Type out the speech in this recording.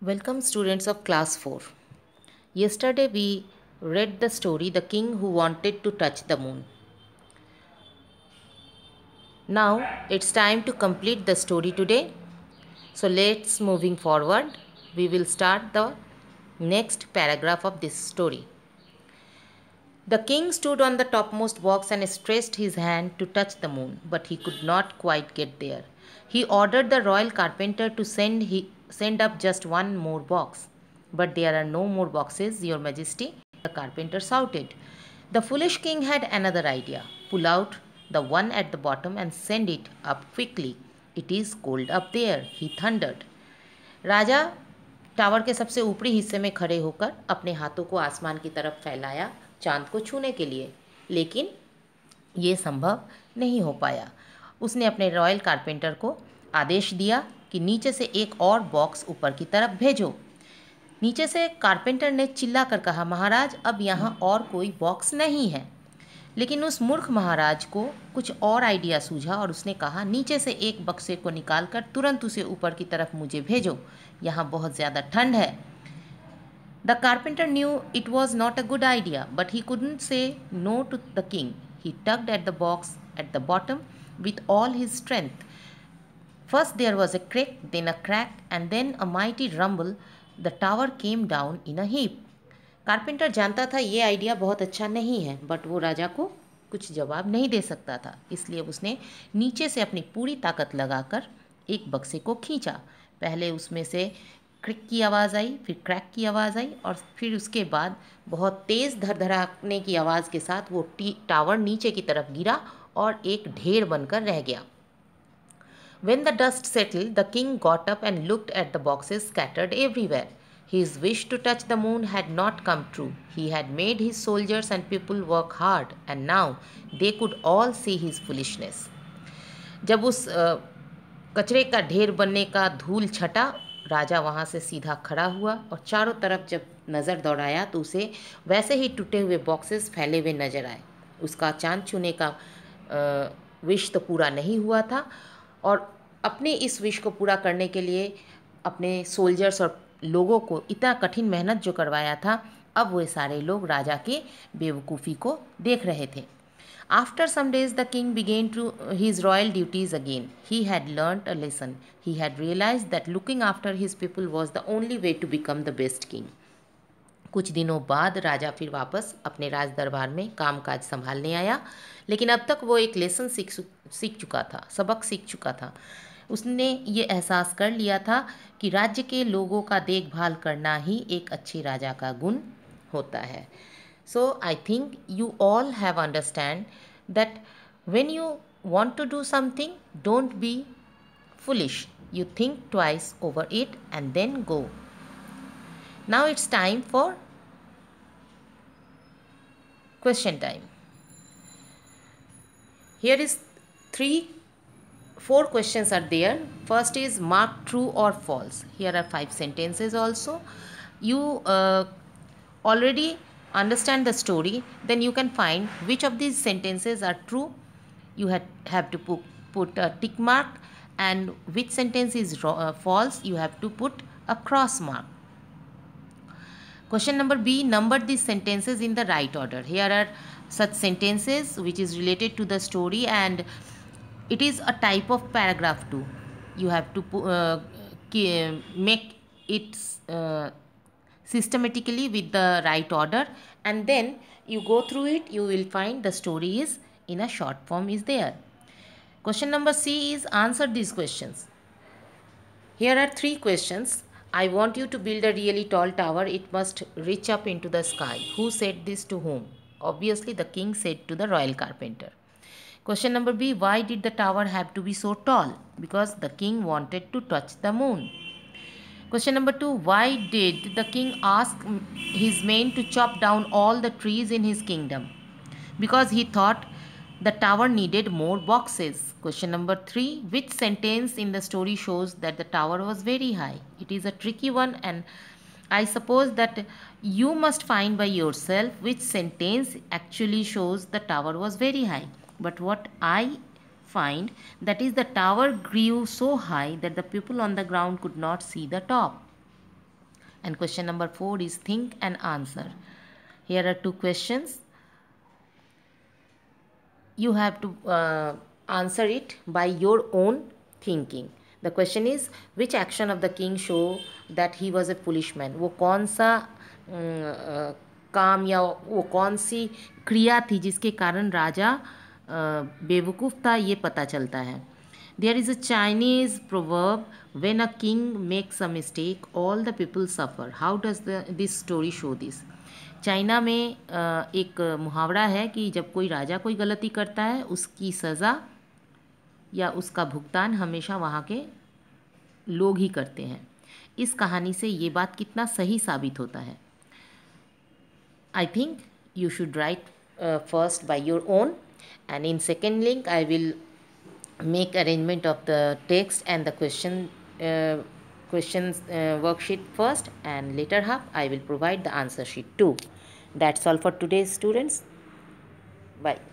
Welcome students of class 4. Yesterday we read the story The King Who Wanted to Touch the Moon. Now it's time to complete the story today. So let's moving forward. We will start the next paragraph of this story. The king stood on the topmost box and stretched his hand to touch the moon, but he could not quite get there. He ordered the royal carpenter to send he, send up just one more box. But there are no more boxes, your majesty, the carpenter shouted. The foolish king had another idea. Pull out the one at the bottom and send it up quickly. It is cold up there, he thundered. raja tower के सबसे ऊपरी हिस्से में खड़े होकर अपने हाथों को आसमान की तरफ फैलाया चांद को छूने के लिए लेकिन ये संभव नहीं हो पाया उसने अपने रॉयल कारपेंटर को आदेश दिया कि नीचे से एक और बॉक्स ऊपर की तरफ भेजो नीचे से कारपेंटर ने चिल्ला कर कहा महाराज अब यहाँ और कोई बॉक्स नहीं है लेकिन उस मूर्ख महाराज को कुछ और आइडिया सूझा और उसने कहा नीचे से एक बक्से को निकाल कर तुरंत उसे ऊपर की तरफ मुझे भेजो यहाँ बहुत ज़्यादा ठंड है the carpenter knew it was not a good idea but he couldn't say no to the king he tucked at the box at the bottom with all his strength First there was a crack, then a crack, and then a mighty rumble. The tower came down in a heap. Carpenter जानता था ये idea बहुत अच्छा नहीं है but वो राजा को कुछ जवाब नहीं दे सकता था इसलिए उसने नीचे से अपनी पूरी ताकत लगाकर एक बक्से को खींचा पहले उसमें से क्रिक की आवाज़ आई फिर क्रैक की आवाज़ आई और फिर उसके बाद बहुत तेज़ धरधराने की आवाज़ के साथ वो टावर नीचे की तरफ गिरा और एक ढेर बनकर रह गया When the dust settled, the king got up and looked at the boxes scattered everywhere. His wish to touch the moon had not come true. He had made his soldiers and people work hard, and now they could all see his foolishness. जब उस कचरे का ढेर बनने का धूल छटा राजा वहाँ से सीधा खड़ा हुआ और चारों तरफ जब नज़र दौड़ाया तो उसे वैसे ही टूटे हुए बॉक्सेस फैले हुए नजर आए उसका चांद छूने का विश तो पूरा नहीं हुआ था और अपने इस विश को पूरा करने के लिए अपने सोल्जर्स और लोगों को इतना कठिन मेहनत जो करवाया था अब वे सारे लोग राजा के बेवकूफ़ी को देख रहे थे after some days the king began to his royal duties again he had learn a lesson he had realise that looking after his people was the only way to become the best king कुछ दिनों बाद राजा फिर वापस अपने राज दरबार में कामकाज संभालने आया लेकिन अब तक वो एक लेसन सीख सीख चुका था सबक सीख चुका था उसने ये एहसास कर लिया था कि राज्य के लोगों का देखभाल करना ही एक अच्छे राजा का गुण होता है so I think you all have understand that when you want to do something don't be foolish you think twice over it and then go Now it's time for question time. Here is three, four questions are there. First is mark true or false. Here are five sentences also. You uh, already understand the story then you can find which of these sentences are true you had, have to put, put a tick mark and which sentence is uh, false you have to put a cross mark Question number B, number these sentences in the right order. Here are such sentences which is related to the story and it is a type of paragraph too. You have to uh, uh, make it uh, systematically with the right order and then you go through it, you will find the story is in a short form is there. Question number C is answer these questions. Here are three questions I want you to build a really tall tower. It must reach up into the sky. Who said this to whom? Obviously, the king said to the royal carpenter. Question number B Why did the tower have to be so tall? Because the king wanted to touch the moon. Question number two Why did the king ask his men to chop down all the trees in his kingdom? Because he thought the tower needed more boxes. Question number 3. Which sentence in the story shows that the tower was very high? It is a tricky one and I suppose that you must find by yourself which sentence actually shows the tower was very high. But what I find that is the tower grew so high that the people on the ground could not see the top. And question number 4 is think and answer. Here are two questions. you have to uh, answer it by your own thinking the question is which action of the king show that he was a foolish man वो कौन सा uh, काम या वो कौन सी क्रिया थी जिसके कारण राजा tha ye pata chalta hai there is a chinese proverb when a king makes a mistake all the people suffer how does the this story show this China में एक मुहावरा है कि जब कोई राजा कोई गलती करता है उसकी सज़ा या उसका भुगतान हमेशा वहाँ के लोग ही करते हैं इस कहानी से ये बात कितना सही साबित होता है I think you should write first by your own and in second link I will make arrangement of the text and the question questions uh, worksheet first and later half I will provide the answer sheet too. That's all for today students. Bye.